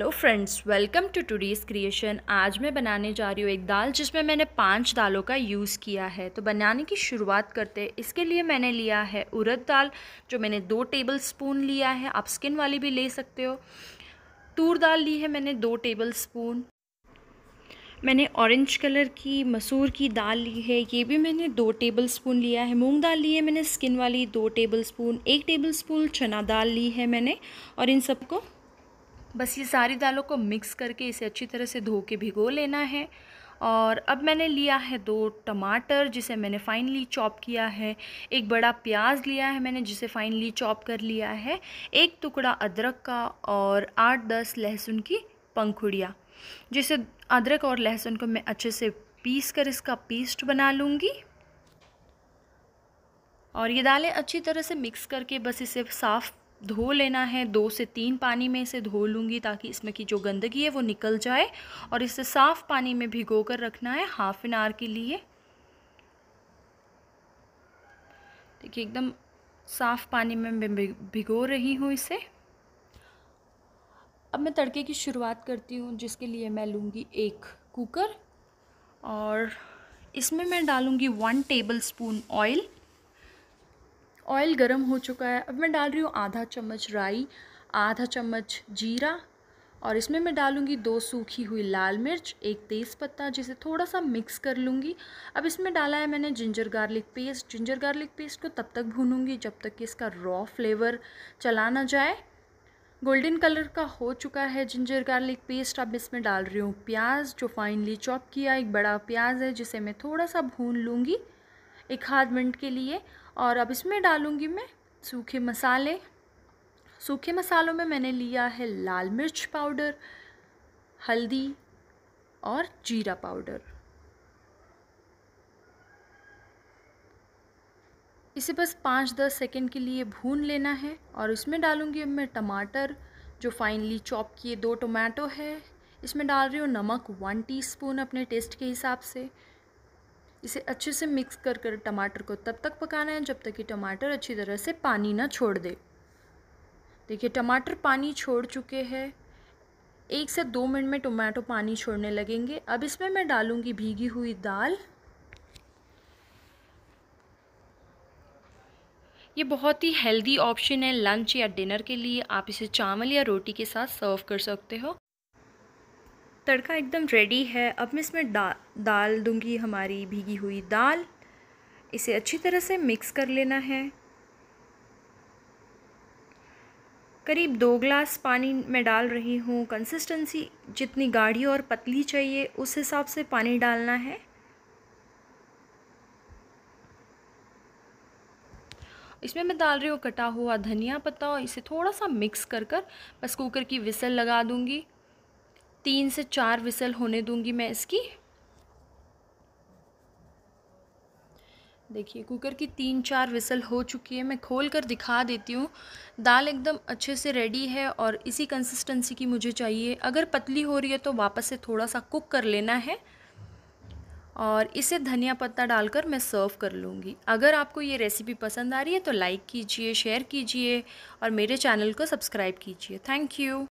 hello friends welcome to today's creation आज मैं बनाने जा रही हूँ एक दाल जिसमें मैंने पांच दालों का यूज़ किया है तो बनाने की शुरुआत करते हैं इसके लिए मैंने लिया है उरद दाल जो मैंने दो टेबल स्पून लिया है आप स्किन वाली भी ले सकते हो तूर दाल ली है मैंने दो टेबल स्पून मैंने ऑरेंज कलर की मसूर की दाल ली है ये भी मैंने दो टेबल स्पून लिया है मूंग दाल ली है मैंने स्किन वाली दो टेबल स्पून एक टेबल स्पून चना दाल ली है मैंने और इन सबको बस ये सारी दालों को मिक्स करके इसे अच्छी तरह से धो के भिगो लेना है और अब मैंने लिया है दो टमाटर जिसे मैंने फाइनली चॉप किया है एक बड़ा प्याज लिया है मैंने जिसे फाइनली चॉप कर लिया है एक टुकड़ा अदरक का और आठ दस लहसुन की पंखुड़िया जिसे अदरक और लहसुन को मैं अच्छे से पीस कर इसका पेस्ट बना लूँगी और ये दालें अच्छी तरह से मिक्स करके बस इसे साफ़ धो लेना है दो से तीन पानी में इसे धो लूँगी ताकि इसमें की जो गंदगी है वो निकल जाए और इसे साफ़ पानी में भिगो कर रखना है हाफ एन आवर के लिए देखिए एकदम साफ़ पानी में मैं भिगो रही हूँ इसे अब मैं तड़के की शुरुआत करती हूँ जिसके लिए मैं लूँगी एक कुकर और इसमें मैं डालूँगी one tablespoon oil oil गर्म हो चुका है अब मैं डाल रही हूँ आधा चम्मच राई आधा चम्मच जीरा और इसमें मैं डालूंगी दो सूखी हुई लाल मिर्च एक तेज़पत्ता जिसे थोड़ा सा मिक्स कर लूँगी अब इसमें डाला है मैंने ginger garlic paste ginger garlic paste को तब तक भूनूंगी जब तक कि इसका रॉ फ्लेवर चला ना जाए गोल्डन कलर का हो चुका है जिंजर गार्लिक पेस्ट अब इसमें डाल रही हूँ प्याज जो फाइनली चॉप किया एक बड़ा प्याज है जिसे मैं थोड़ा सा भून लूँगी एक आध मिनट के लिए और अब इसमें डालूँगी मैं सूखे मसाले सूखे मसालों में मैंने लिया है लाल मिर्च पाउडर हल्दी और जीरा पाउडर इसे बस पाँच दस सेकेंड के लिए भून लेना है और इसमें डालूँगी अब मैं टमाटर जो फाइनली चॉप किए दो टोमेटो है इसमें डाल रही हूँ नमक वन टीस्पून अपने टेस्ट के हिसाब से इसे अच्छे से मिक्स कर कर टमाटर को तब तक पकाना है जब तक कि टमाटर अच्छी तरह से पानी ना छोड़ दे देखिए टमाटर पानी छोड़ चुके हैं एक से दो मिनट में टमाटो पानी छोड़ने लगेंगे अब इसमें मैं डालूँगी भीगी हुई दाल ये बहुत ही हेल्दी ऑप्शन है लंच या डिनर के लिए आप इसे चावल या रोटी के साथ सर्व कर सकते हो तड़का एकदम रेडी है अब मैं इसमें डा दाल दूंगी हमारी भीगी हुई दाल इसे अच्छी तरह से मिक्स कर लेना है करीब दो ग्लास पानी मैं डाल रही हूँ कंसिस्टेंसी जितनी गाढ़ी और पतली चाहिए उस हिसाब से पानी डालना है इसमें मैं डाल रही हूँ कटा हुआ धनिया पत्ता और इसे थोड़ा सा मिक्स कर कर बस कुकर की विसल लगा दूँगी तीन से चार विसल होने दूंगी मैं इसकी देखिए कुकर की तीन चार विसल हो चुकी है मैं खोल कर दिखा देती हूँ दाल एकदम अच्छे से रेडी है और इसी कंसिस्टेंसी की मुझे चाहिए अगर पतली हो रही है तो वापस से थोड़ा सा कुक कर लेना है और इसे धनिया पत्ता डालकर मैं सर्व कर लूँगी अगर आपको ये रेसिपी पसंद आ रही है तो लाइक कीजिए शेयर कीजिए और मेरे चैनल को सब्सक्राइब कीजिए थैंक यू